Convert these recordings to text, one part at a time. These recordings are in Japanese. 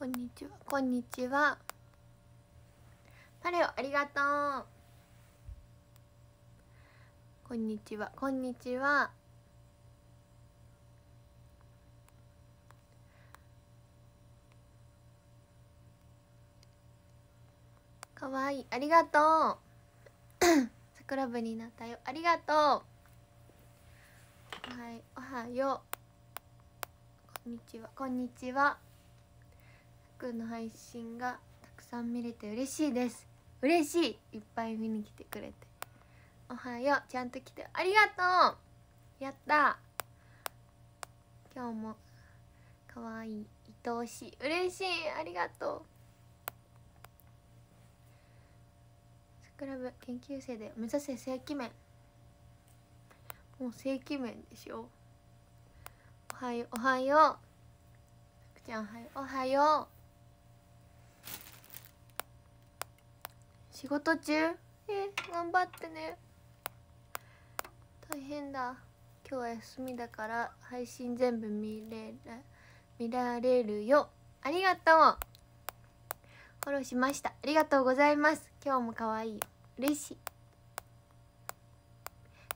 こんにちはこんにちはパレオありがとうこんにちはこんにちはかわいいありがとう 桜部になったよありがとうはいおはようこんにちはこんにちはくんの配信がたくさん見れて嬉しいです嬉しいいっぱい見に来てくれておはようちゃんと来てありがとうやった今日もかわいい愛おしい嬉しいありがとう桜部研究生で目指せ正規面もう正規面でしょおはようおはようくちゃんおはようおはよう仕事中え頑張ってね大変だ今日は休みだから配信全部見れる見られるよありがとうフォローしましたありがとうございます今日も可愛い嬉しい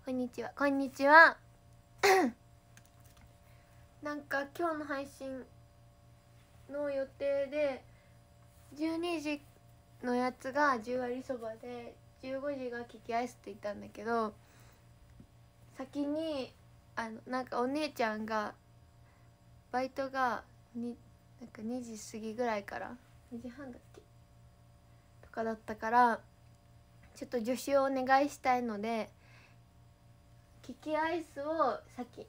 こんにちはこんにちは なんか今日の配信の予定で12時のやつが10割そばで15時が聞きアイスって言ったんだけど先にあのなんかお姉ちゃんがバイトがになんか2時過ぎぐらいから2時半だっけとかだったからちょっと助手をお願いしたいので聞きアイスをさっき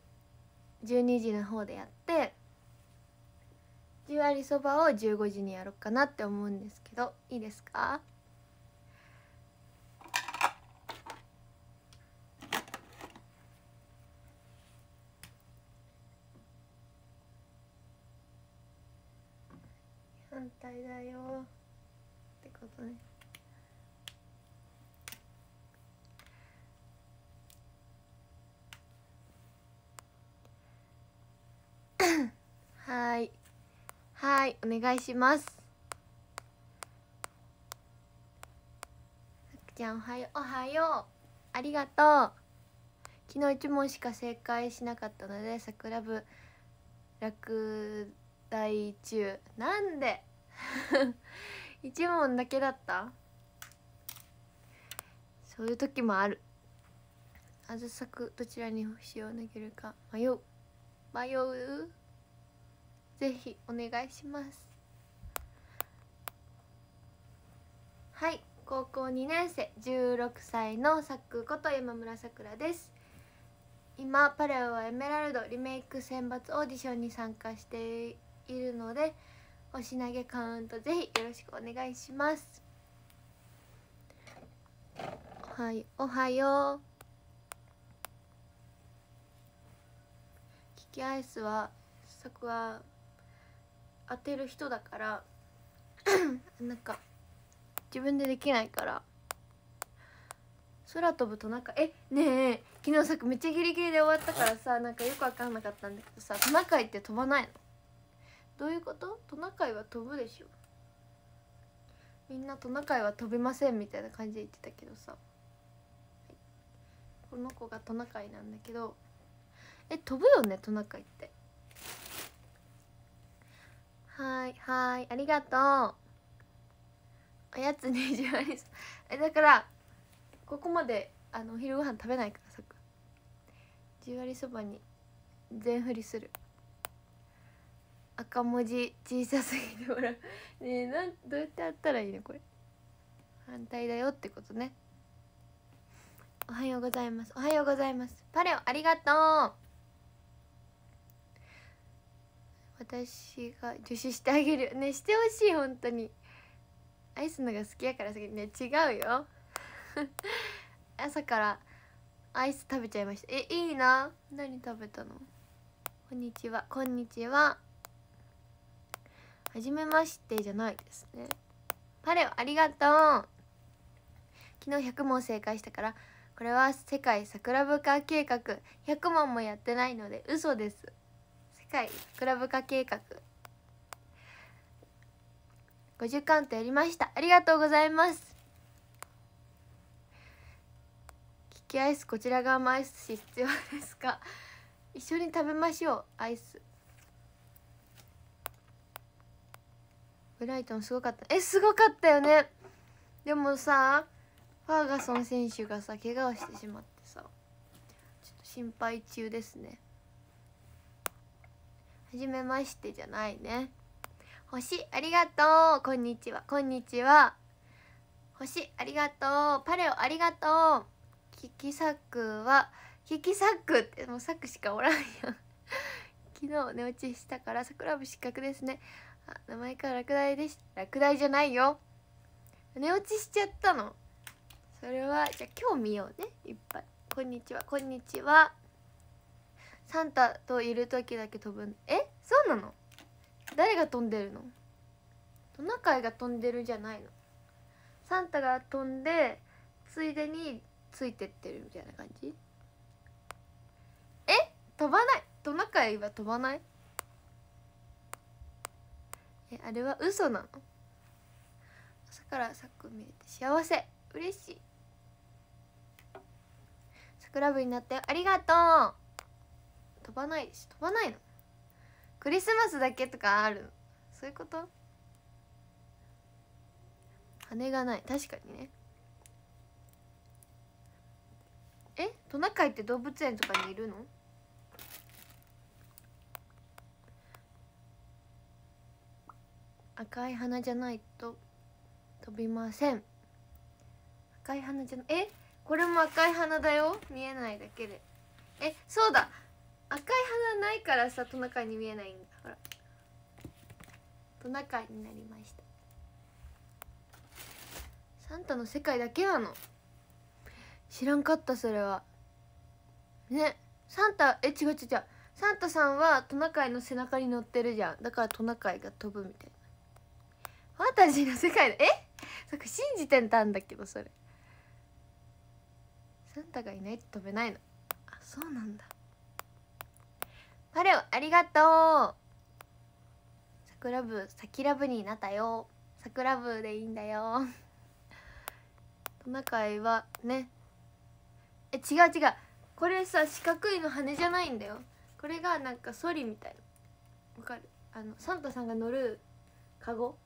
12時の方でやって。十割そばを15時にやろうかなって思うんですけどいいですか反対だよってことね はい。はいお願いしますさくちゃんおはようおはようありがとう昨日1問しか正解しなかったので桜部落第中なんで1 問だけだったそういう時もあるあずさくどちらに星を投げるか迷う迷うぜひお願いしますはい高校2年生16歳の作こと山村さくらです今パレオはエメラルドリメイク選抜オーディションに参加しているのでおし投げカウントぜひよろしくお願いしますはいおはよう聞きアイスは作は当てる人だから なんか自分でできないから空飛ぶとなんかえねえ昨日さめっちゃギリギリで終わったからさなんかよく分かんなかったんだけどさトナカイって飛ばないのどういうことトナカイは飛ぶでしょみんなトナカイは飛びませんみたいな感じで言ってたけどさこの子がトナカイなんだけどえ飛ぶよねトナカイってはいはいありがとうおやつじわり。えだからここまであのお昼ご飯食べないからさくわり割そばに全振りする赤文字小さすぎてほら ねえなんどうやってやったらいいのこれ反対だよってことねおはようございますおはようございますパレオありがとう私が助手してあげるねしてほしい本当にイスのが好きやからさね違うよ 朝からアイス食べちゃいましたえいいな何食べたのこんにちはこんにちははじめましてじゃないですねパレオありがとう昨日100問正解したからこれは世界桜ブ下計画100問もやってないので嘘です会クラブ化計画50カウントやりましたありがとうございます聞きアイスこちら側もアイス必要ですか 一緒に食べましょうアイスブライトンすごかったえすごかったよねでもさファーガソン選手がさ怪我をしてしまってさちょっと心配中ですねじめましてじゃないね星ありがとうこんにちはこんにちは星ありがとうパレオありがとうキキサックはキキサックってもうサックしかおらんやん 昨日寝落ちしたから桜部失格ですねあ名前から落第でし落第じゃないよ寝落ちしちゃったのそれはじゃあ今日見ようねいっぱいこんにちはこんにちはサンタといる時だけ飛ぶえそうなの誰が飛んでるのトナカイが飛んでるんじゃないのサンタが飛んでついでについてってるみたいな感じえ飛ばないトナカイは飛ばないえあれは嘘なの朝からさっく見れて幸せ嬉しい桜部になったよありがとう飛ばないし飛ばないのクリスマスだけとかあるのそういうこと羽がない確かにねえトナカイって動物園とかにいるの赤い花じゃないと飛びません赤い花じゃえこれも赤い花だよ見えないだけでえそうだ赤い花ないからさトナカイに見えないんだほらトナカイになりましたサンタの世界だけなの知らんかったそれはねサンタえ違う違う違うサンタさんはトナカイの背中に乗ってるじゃんだからトナカイが飛ぶみたいなファンタジーの世界だえそ信じてたんだけどそれサンタがいないと飛べないのあそうなんだパレオありがとう桜部桜部になったよ桜部でいいんだよトナカイはねえ違う違うこれさ四角いの羽じゃないんだよこれがなんかソリみたいなわかるあのサンタさんが乗るカゴ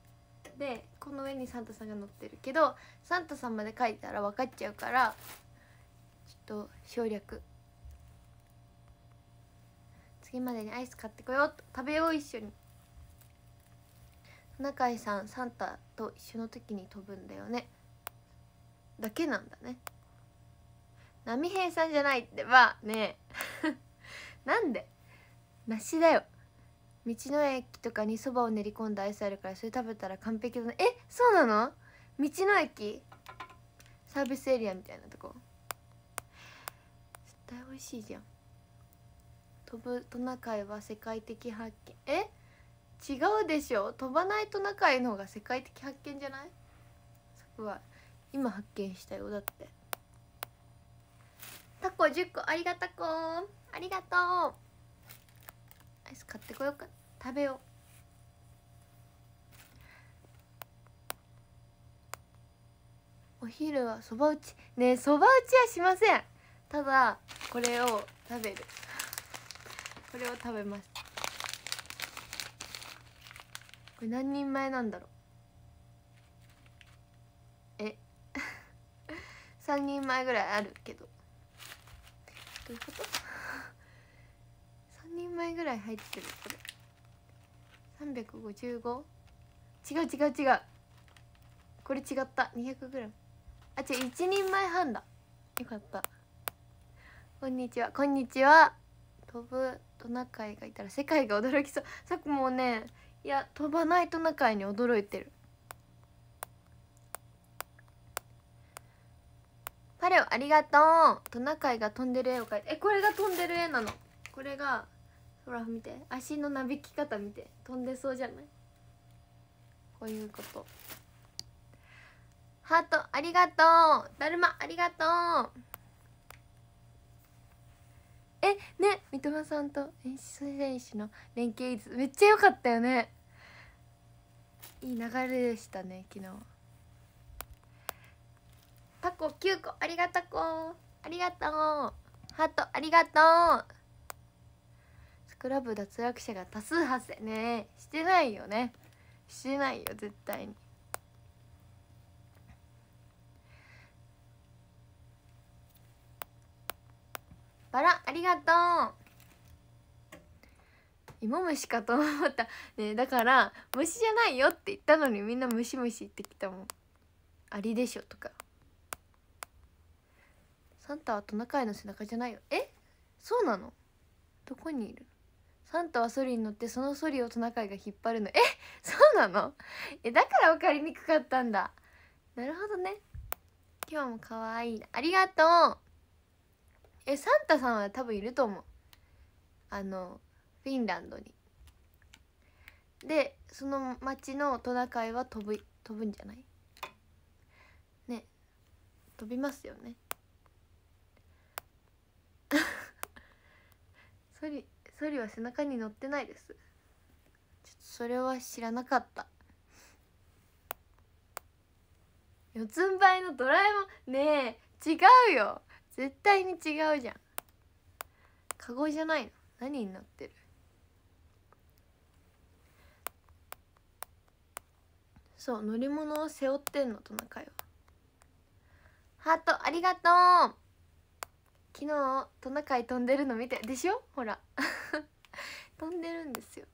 でこの上にサンタさんが乗ってるけどサンタさんまで描いたら分かっちゃうからちょっと省略次までにアイス買ってこようと食べよう一緒にトナさんサンタと一緒の時に飛ぶんだよねだけなんだね波平さんじゃないってばねえ なんで梨だよ道の駅とかにそばを練り込んだアイスあるからそれ食べたら完璧だねえそうなの道の駅サービスエリアみたいなとこ絶対美味しいじゃん飛ぶトナカイは世界的発見え違うでしょ飛ばないトナカイの方が世界的発見じゃないそこは今発見したよだってタコ10個ありがたこありがとうアイス買ってこようか食べようお昼はそば打ちねえそば打ちはしませんただこれを食べるこれを食べますこれ何人前なんだろうえ3 人前ぐらいあるけどどういうこと ?3 人前ぐらい入ってるこれ 355? 違う違う違うこれ違った 200g あ違う1人前半だよかったこんにちはこんにちは飛ぶトナカイがいたら世界が驚きそうさっきもうねいや飛ばないトナカイに驚いてるパレオありがとうトナカイが飛んでる絵を描いてえこれが飛んでる絵なのこれがほら見て足のなびき方見て飛んでそうじゃないこういうことハートありがとうだるまありがとうえね三笘さんと演出選手の連携めっちゃ良かったよねいい流れでしたね昨日タコ9個ありがとこありがとうハートありがとうスクラブ脱落者が多数発生ねしてないよねしてないよ絶対にバラありがとう芋虫かと思ったねだから虫じゃないよって言ったのにみんな虫虫言ってきたもんアリでしょとかサンタはトナカイの背中じゃないよえそうなのどこにいるサンタはソリに乗ってそのソリをトナカイが引っ張るのえそうなのえだから分かりにくかったんだなるほどね今日も可愛いありがとうえサンタさんは多分いると思うあのフィンランドにでその町のトナカイは飛ぶ飛ぶんじゃないね飛びますよね ソリソリは背中に乗ってないですちょっとそれは知らなかった四つん這いのドラえもんねえ違うよ絶対に違うじゃんカゴじゃないの何になってるそう乗り物を背負ってんのトナカイはハートありがとう昨日トナカイ飛んでるの見てでしょほら 飛んでるんですよ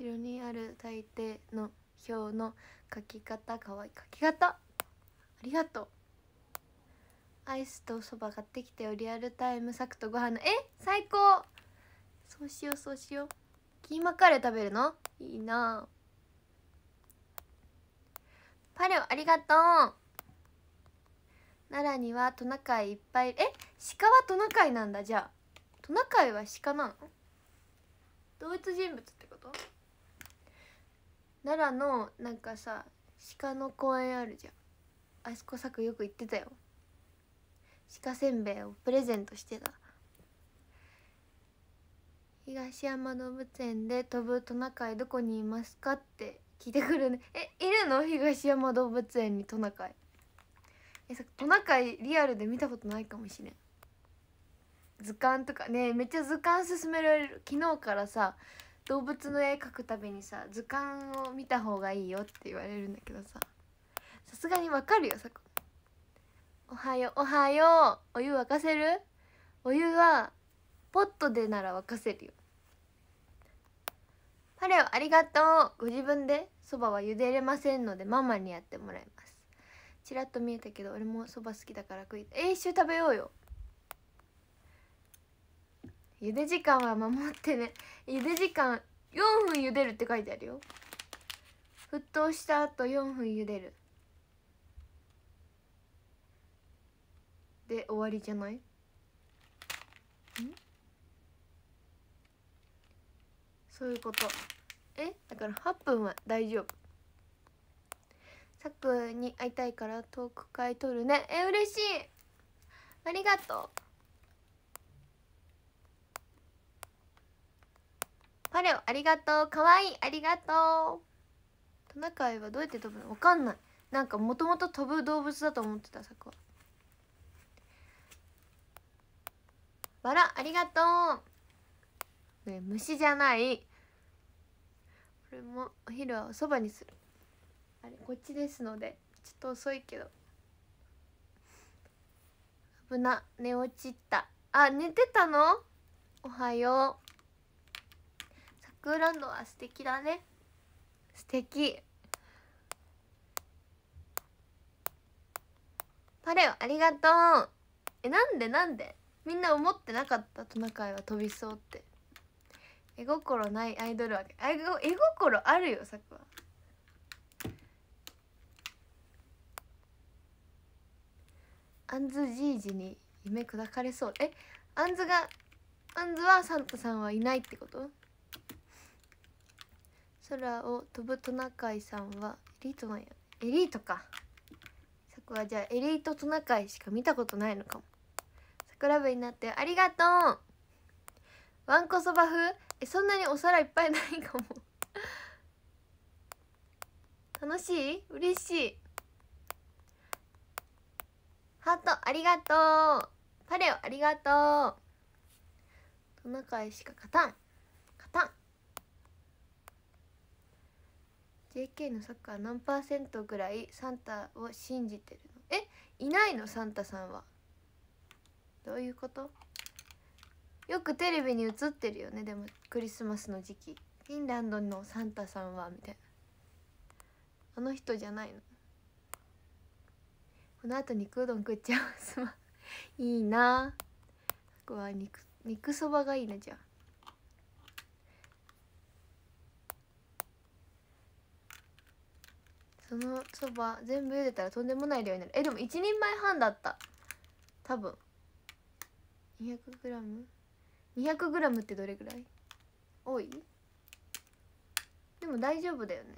後ろにある大抵の表の書き方かわいい書き方ありがとうアイスとそば買ってきてよリアルタイムサクとご飯のえ最高そうしようそうしようキーマカレー食べるのいいなパレオありがとう奈良にはトナカイいっぱいえ鹿はトナカイなんだじゃあトナカイは鹿なの同一人物ってこと奈良のなんかさ鹿の公園あるじゃんあそこさくよく行ってたよ鹿せんべいをプレゼントしてた東山動物園で飛ぶトナカイどこにいますかって聞いてくるねえいるの東山動物園にトナカイえさトナカイリアルで見たことないかもしれん図鑑とかねめっちゃ図鑑勧められる昨日からさ動物の絵描くたびにさ図鑑を見た方がいいよって言われるんだけどささすがにわかるよさおはようおはようお湯沸かせるお湯はポットでなら沸かせるよパレオありがとうご自分でそばは茹でれませんのでママにやってもらいますちらっと見えたけど俺もそば好きだから食いえー、一周食べようよ茹で時間は守ってね茹で時間4分茹でるって書いてあるよ沸騰した後4分茹でるで終わりじゃないんそういうことえだから8分は大丈夫さくに会いたいからトーク会とるねえ嬉しいありがとうパレオありがとうかわいいありがとうトナカイはどうやって飛ぶのわかんないなんかもともと飛ぶ動物だと思ってたさくはわら、ありがとうね虫じゃないこれもお昼はおそばにするあれこっちですのでちょっと遅いけど危な寝落ちったあ寝てたのおはようクーランドは素敵だね素敵パレオありがとうえなんでなんでみんな思ってなかったトナカイは飛びそうって絵心ないアイドルは絵心あるよさくはアンズじいじに夢砕かれそうえアンズがアンズはサンタさんはいないってこと空を飛ぶトナカイさんはエリートなんやエリートかそこはじゃあエリートトナカイしか見たことないのかも桜部になってありがとうわんこそば風えそんなにお皿いっぱいないかも楽しい嬉しいハートありがとうパレオありがとうトナカイしか勝たん JK のサッカー何パーセントぐらいサンタを信じてるのえいないのサンタさんはどういうことよくテレビに映ってるよねでもクリスマスの時期フィンランドのサンタさんはみたいなあの人じゃないのこの後肉うどん食っちゃうすまいいな僕は肉肉そばがいいなじゃあそのそば全部茹でたらとんでもない量になるえでも1人前半だった多分 200g200g ってどれぐらい多いでも大丈夫だよね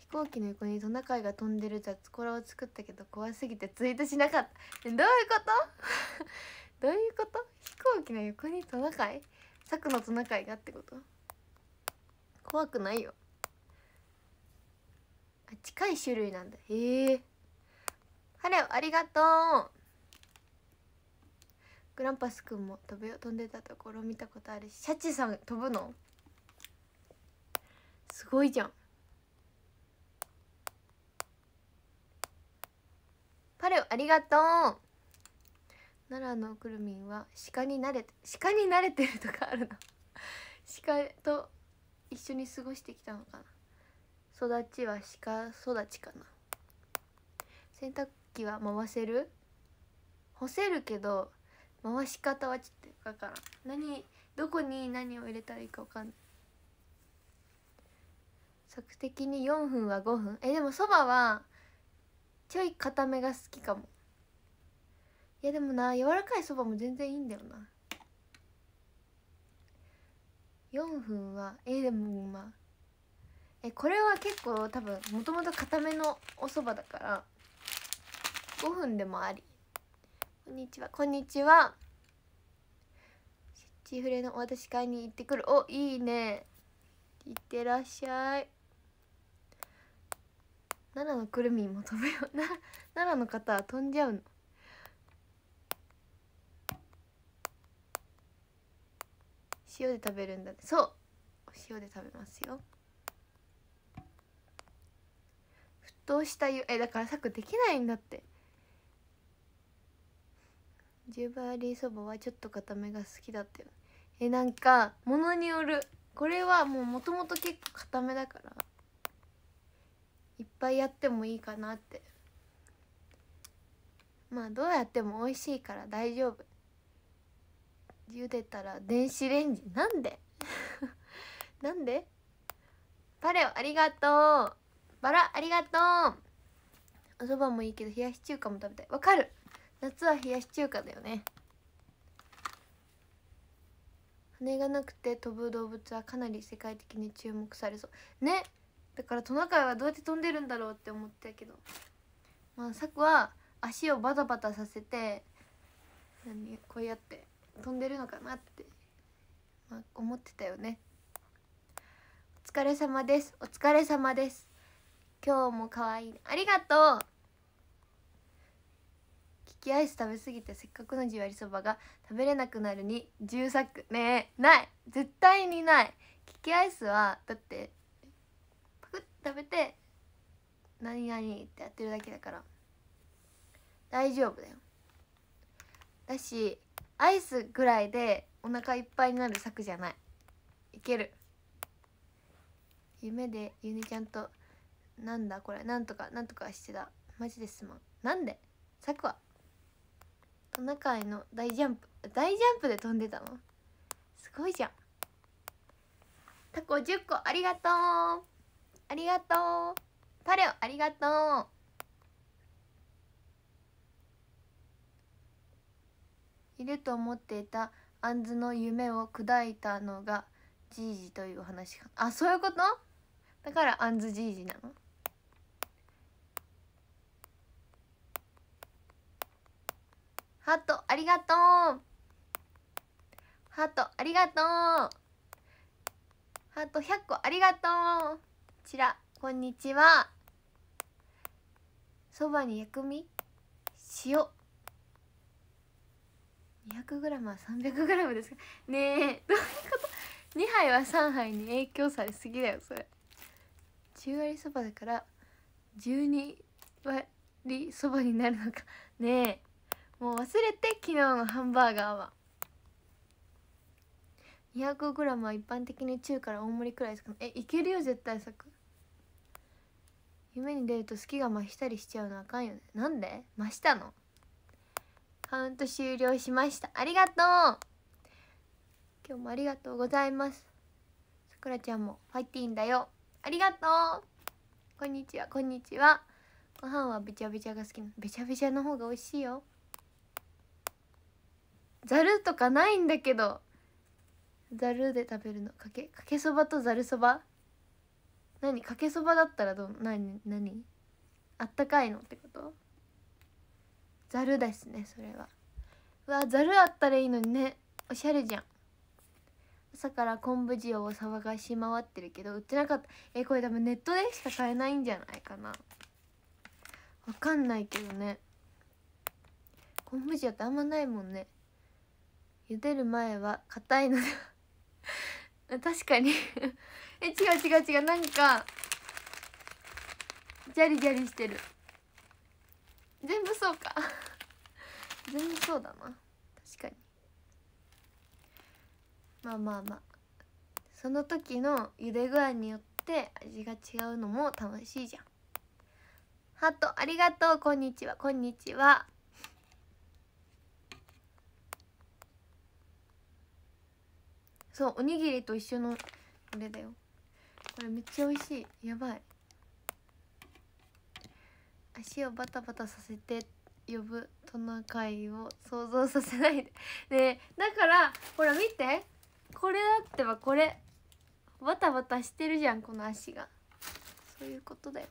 飛行機の横にトナカイが飛んでる雑コラを作ったけど怖すぎてツイートしなかったどういうこと どういうこと飛行機の横にトナカイ柵のトナカイがってこと怖くないよあ近い種類なんだへえハレオありがとうグランパスくんも飛べ飛んでたところ見たことあるしシャチさん飛ぶのすごいじゃんパレオありがとう奈良のくるみんは鹿に慣れて鹿に慣れてるとかあるの鹿と緒に過ごしてきたのかな育ちは鹿育ちかな洗濯機は回せる干せるけど回し方はちょっとわからん何どこに何を入れたらいいかわかんない作的に4分は5分えでもそばはちょい固めが好きかもいやでもな柔らかいそばも全然いいんだよな4分はえー、でもまあえこれは結構多分もともと固めのおそばだから5分でもありこんにちはこんにちはチフレの私会に行ってくるおいいねいってらっしゃい奈良のくるみも飛ぶよな奈良の方は飛んじゃうの塩で食べるんだそう塩で食べますよ沸騰した湯えだからさくできないんだってジーーバリーそばはちょっと固めが好きだったよえなんかものによるこれはもうもともと結構固めだからいっぱいやってもいいかなってまあどうやっても美味しいから大丈夫茹でたら電子レンジなんで なんでパレオありがとうバラありがとうおそばもいいけど冷やし中華も食べたいわかる夏は冷やし中華だよね羽がなくて飛ぶ動物はかなり世界的に注目されそうねだからトナカイはどうやって飛んでるんだろうって思ったけどまあサクは足をバタバタさせて何こうやって飛んでるのかなって、まあ、思ってたよねお疲れ様ですお疲れ様です今日も可愛いありがとうきアイス食べ過ぎてせっかくのじわりそばが食べれなくなるに重作ねえない絶対にない利きアイスはだってパクッ食べて何々ってやってるだけだから大丈夫だよだしアイスぐらいでお腹いっぱいになる策じゃないいける夢でゆねちゃんとなんだこれなんとかなんとかしてたマジですまんなんで作はトナカイの大ジャンプ大ジャンプで飛んでたのすごいじゃんタコ10個ありがとうありがとうパレオありがとういると思っていた杏ズの夢を砕いたのがじいじというお話かあそういうことだから杏ズじいじなのハートありがとうハートありがとうハート100個ありがとうちらこんにちはそばに薬味塩 200g は 300g ですかねえどういうこと2杯は3杯に影響されすぎだよそれ10割そばだから12割そばになるのかねえもう忘れて昨日のハンバーガーは 200g は一般的に中から大盛りくらいですかえいけるよ絶対く夢に出ると好きが増したりしちゃうのあかんよねなんで増したのカウント終了しましたありがとう今日もありがとうございますさくらちゃんもファイティンだよありがとうこんにちはこんにちはご飯はべちゃべちゃが好きなべちゃべちゃの方が美味しいよざるとかないんだけどざるで食べるのかけかけそばとざるそば何かけそばだったらどう何何あったかいのってことざるですねそれはうわざるあったらいいのにねおしゃれじゃん朝から昆布塩を騒がし回ってるけど売ってなかったえこれ多分ネットでしか買えないんじゃないかなわかんないけどね昆布塩ってあんまないもんね茹でる前は硬いの 確かに え違う違う違うなんかジャリジャリしてる全部そうか 全部そうだな確かにまあまあまあその時の茹で具合によって味が違うのも楽しいじゃんハートありがとうこんにちはこんにちはそうおにぎりと一緒のこれだよこれめっちゃ美味しいやばい足をバタバタさせて呼ぶトナカイを想像させないで だからほら見てこれだってばこれバタバタしてるじゃんこの足がそういうことだよ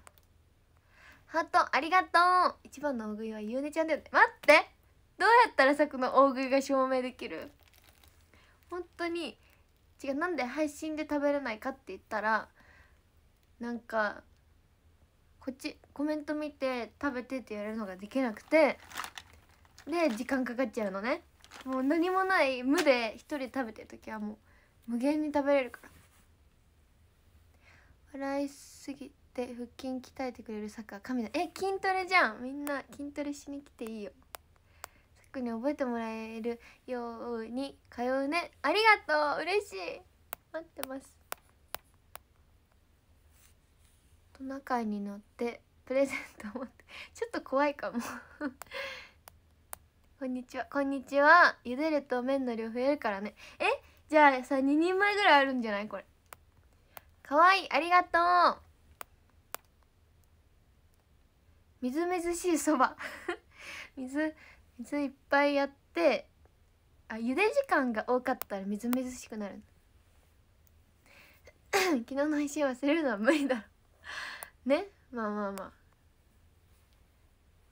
ハートありがとう一番の大食いはゆうねちゃんだよね待ってどうやったらさこの大食いが証明できる本当に違うなんで配信で食べれないかって言ったらなんかこっちコメント見て食べてって言われるのができなくてで時間かかっちゃうのねもう何もない無で一人食べてる時はもう無限に食べれるから笑いすぎて腹筋鍛えてくれるサッカー神だえ筋トレじゃんみんな筋トレしに来ていいよッカーに覚えてもらえるように通うねありがとう嬉しい待ってますトナカイに乗ってプレゼント持ってちょっと怖いかも こんにちはこんにちは茹でると麺の量増えるからねえじゃあさ2人前ぐらいあるんじゃないこれかわいいありがとうみずみずしいそば水水 いっぱいやってあ茹で時間が多かったらみずみずしくなる 昨日の配信忘れるのは無理だろねまあまあまあ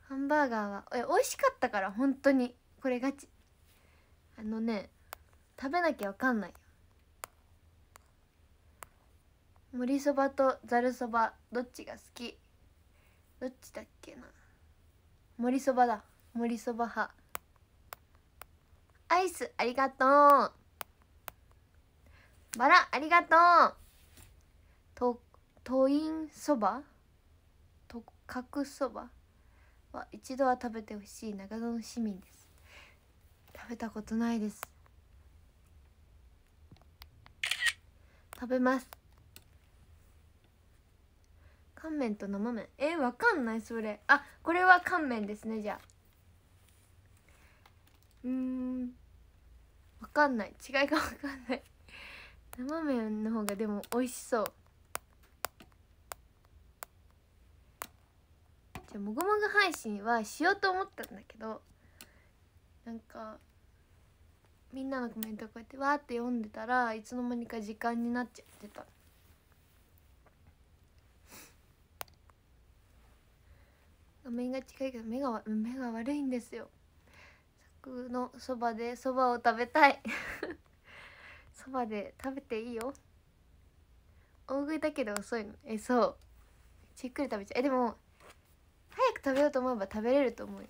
ハンバーガーはえ美味しかったから本当にこれガチあのね食べなきゃ分かんない盛りそばとざるそばどっちが好きどっちだっけな盛りそばだ盛りそば派アイスありがとうバラありがとうと都院そばと角そばは一度は食べてほしい長野市民です食べたことないです食べます乾麺と生麺えわかんないそれあこれは乾麺ですねじゃあうんわかんない違いがわかんない生麺の方がでも美味しそうじもぐもぐ配信はしようと思ったんだけどなんかみんなのコメントこうやってわーって読んでたらいつの間にか時間になっちゃってた。画面が近いけど目が目が悪いんですよ。柵のそばでそばを食べたい そばで食べていいよ。大食いだけど遅いの。えそう。じっくり食べちゃう。えでも早く食べようと思えば食べれると思うよ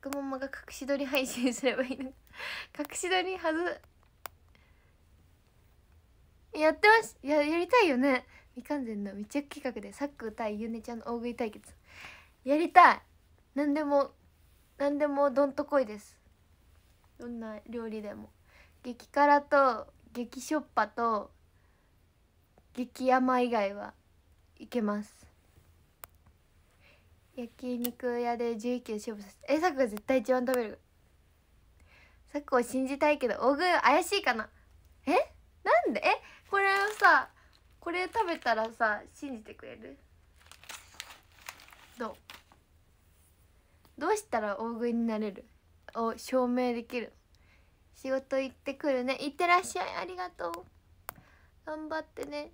くもまが隠し撮り配信すればいいの隠し撮りはずやってますややりたいよね未完全な密着企画でックく対ゆねちゃんの大食い対決やりたい何でも何でもどんとこいですどんな料理でも激辛と激しょっぱと激甘以外はいけます焼肉屋で11キロ勝負させてえさくが絶対一番食べるさくを信じたいけど大食いは怪しいかなえなんでえこれをさこれ食べたらさ信じてくれるどうどうしたら大食いになれるを証明できる仕事行ってくるね行ってらっしゃいありがとう頑張ってね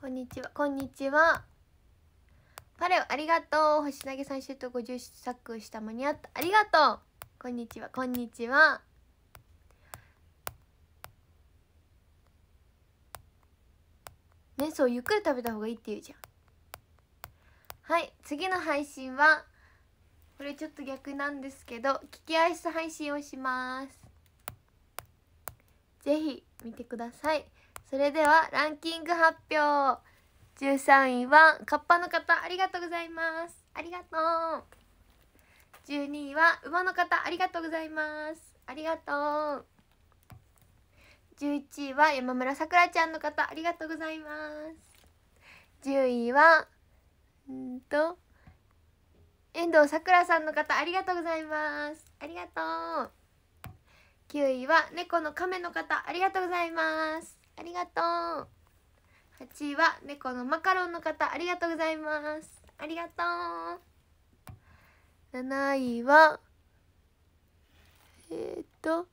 こんにちはこんにちはパレオありがとう星投げさんシュート50作した間に合ったありがとうこんにちはこんにちはねそうゆっくり食べた方がいいって言うじゃんはい次の配信はこれちょっと逆なんですけど聞きアイス配信をしますぜひ見てくださいそれではランキング発表13位はカッパの方ありがとうございますありがとう12位は馬の方ありがとうございますありがとう11位は山村さくらちゃんの方ありがとうございます10位はうんと遠藤さくらさんの方ありがとうございますありがとう9位は猫の亀の方ありがとうございますありがとう8位は猫のマカロンの方ありがとうございますありがとう7位はえー、っと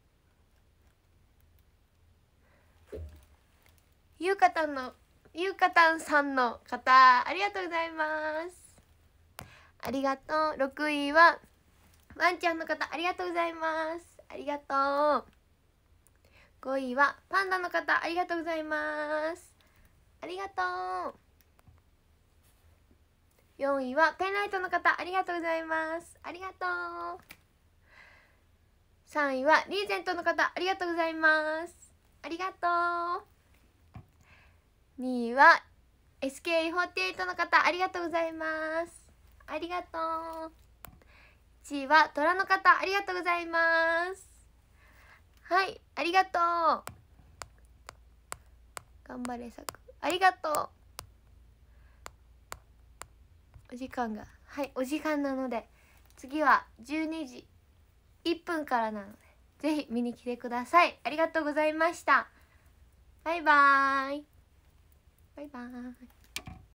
ゆうかたんのゆうかたんさんの方ありがとうございますありがとう6位はワンちゃんの方ありがとうございますありがとう5位はパンダの方ありがとうございますありがとう4位はペンライトの方ありがとうございますありがとう3位はリーゼントの方ありがとうございますありがとう2位は SKE48 の方ありがとうございますありがとう1位は虎の方ありがとうございますはいありがとう頑張れさくありがとうお時間がはいお時間なので次は12時1分からなのでぜひ見に来てくださいありがとうございましたバイバーイバイバーイ